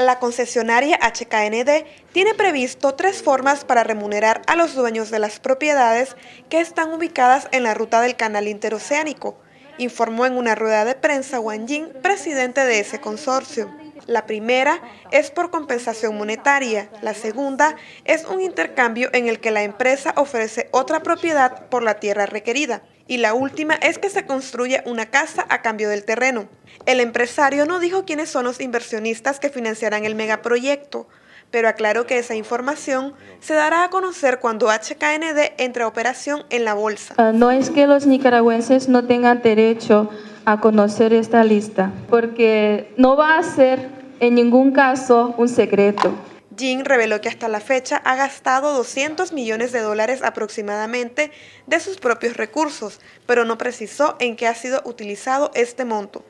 La concesionaria HKND tiene previsto tres formas para remunerar a los dueños de las propiedades que están ubicadas en la ruta del canal interoceánico, informó en una rueda de prensa Wang Jing, presidente de ese consorcio. La primera es por compensación monetaria, la segunda es un intercambio en el que la empresa ofrece otra propiedad por la tierra requerida y la última es que se construya una casa a cambio del terreno. El empresario no dijo quiénes son los inversionistas que financiarán el megaproyecto, pero aclaró que esa información se dará a conocer cuando HKND entre operación en la bolsa. Ah, no es que los nicaragüenses no tengan derecho a conocer esta lista, porque no va a ser en ningún caso un secreto. Jin reveló que hasta la fecha ha gastado 200 millones de dólares aproximadamente de sus propios recursos, pero no precisó en qué ha sido utilizado este monto.